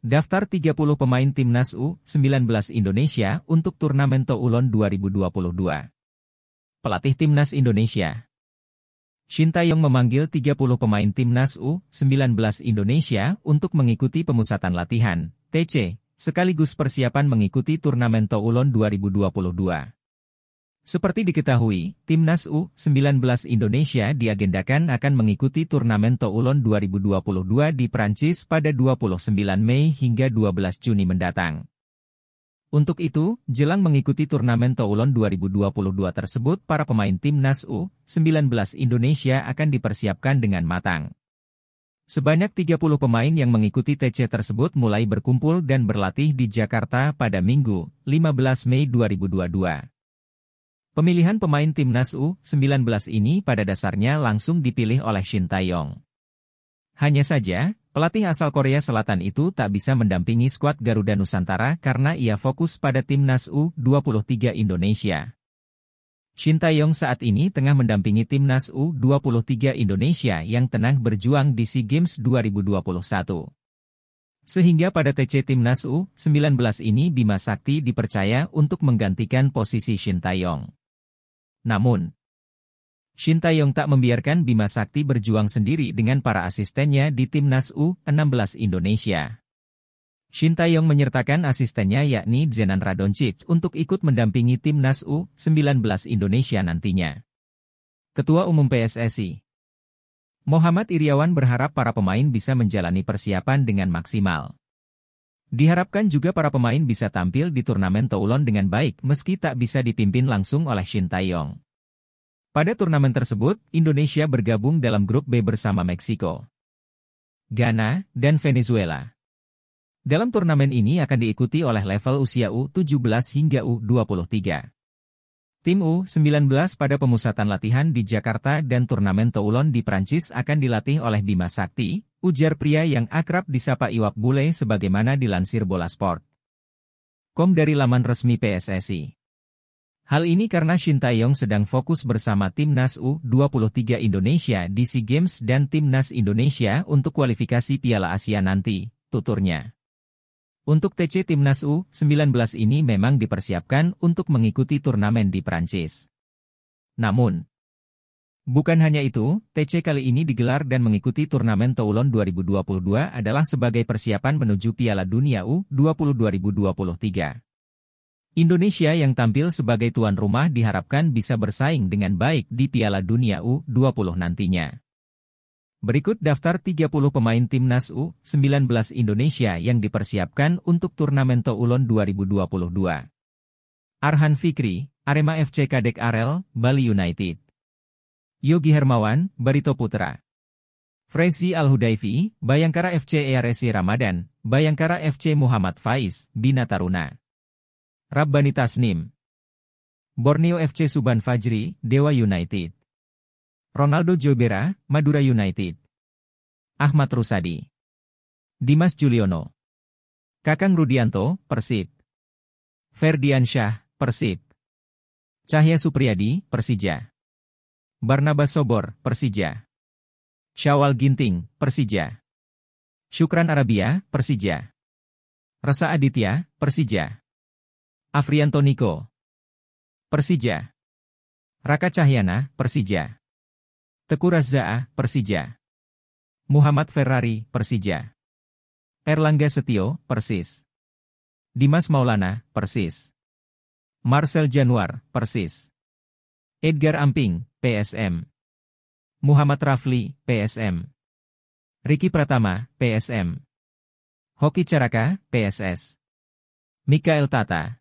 Daftar 30 pemain Timnas U19 Indonesia untuk Turnamen Toulon 2022. Pelatih Timnas Indonesia Shin Tae-yong memanggil 30 pemain Timnas U19 Indonesia untuk mengikuti pemusatan latihan, TC, sekaligus persiapan mengikuti Turnamen Toulon 2022. Seperti diketahui, Timnas U19 Indonesia diagendakan akan mengikuti turnamen Toulon 2022 di Prancis pada 29 Mei hingga 12 Juni mendatang. Untuk itu, jelang mengikuti turnamen Toulon 2022 tersebut para pemain Timnas U19 Indonesia akan dipersiapkan dengan matang. Sebanyak 30 pemain yang mengikuti TC tersebut mulai berkumpul dan berlatih di Jakarta pada Minggu, 15 Mei 2022. Pemilihan pemain timnas U19 ini pada dasarnya langsung dipilih oleh Shin Tae-yong. Hanya saja, pelatih asal Korea Selatan itu tak bisa mendampingi skuad Garuda Nusantara karena ia fokus pada timnas U23 Indonesia. Shin Tae-yong saat ini tengah mendampingi timnas U23 Indonesia yang tenang berjuang di SEA Games 2021. Sehingga pada TC Timnas U19 ini Bima Sakti dipercaya untuk menggantikan posisi Shin Tae-yong. Namun, Shin Taeyong tak membiarkan Bima Sakti berjuang sendiri dengan para asistennya di Timnas U16 Indonesia. Shin Taeyong menyertakan asistennya yakni Zenan Radoncic untuk ikut mendampingi Timnas U19 Indonesia nantinya. Ketua Umum PSSI Muhammad Iriawan berharap para pemain bisa menjalani persiapan dengan maksimal. Diharapkan juga para pemain bisa tampil di turnamen Toulon dengan baik meski tak bisa dipimpin langsung oleh Shin Tae Yong. Pada turnamen tersebut, Indonesia bergabung dalam grup B bersama Meksiko, Ghana, dan Venezuela. Dalam turnamen ini akan diikuti oleh level usia U17 hingga U23. Tim U19 pada pemusatan latihan di Jakarta dan turnamen Toulon di Prancis akan dilatih oleh Bima Sakti, ujar pria yang akrab disapa Iwak Bule sebagaimana dilansir Bola Sport. Kom dari laman resmi PSSI. Hal ini karena Shin Taeyong sedang fokus bersama Timnas U23 Indonesia di SEA Games dan Timnas Indonesia untuk kualifikasi Piala Asia nanti, tuturnya. Untuk TC Timnas U19 ini memang dipersiapkan untuk mengikuti turnamen di Prancis. Namun, Bukan hanya itu, TC kali ini digelar dan mengikuti turnamen Toulon 2022 adalah sebagai persiapan menuju Piala Dunia U20 2023. Indonesia yang tampil sebagai tuan rumah diharapkan bisa bersaing dengan baik di Piala Dunia U20 nantinya. Berikut daftar 30 pemain timnas U19 Indonesia yang dipersiapkan untuk turnamen Toulon 2022. Arhan Fikri, Arema FC Kadek Arel, Bali United. Yogi Hermawan, Barito Putra. Fresi Al-Hudaifi, Bayangkara FC ERSI Ramadan, Bayangkara FC Muhammad Faiz, Bina Taruna. Rabbani Tasnim. Borneo FC Suban Fajri, Dewa United. Ronaldo Jobera, Madura United. Ahmad Rusadi. Dimas Juliono. Kakang Rudianto, Persib. Ferdian Syah, Persib. Cahya Supriyadi, Persija. Barnabas Sobor, Persija. Syawal Ginting, Persija. Syukran Arabia, Persija. Rasa Aditya, Persija. Afrianto Niko, Persija. Raka Cahyana, Persija. Teku Razzaa, Persija. Muhammad Ferrari, Persija. Erlangga Setio, Persis. Dimas Maulana, Persis. Marcel Januar, Persis. Edgar Amping, PSM. Muhammad Rafli, PSM. Ricky Pratama, PSM. Hoki Caraka, PSS. Mikael Tata,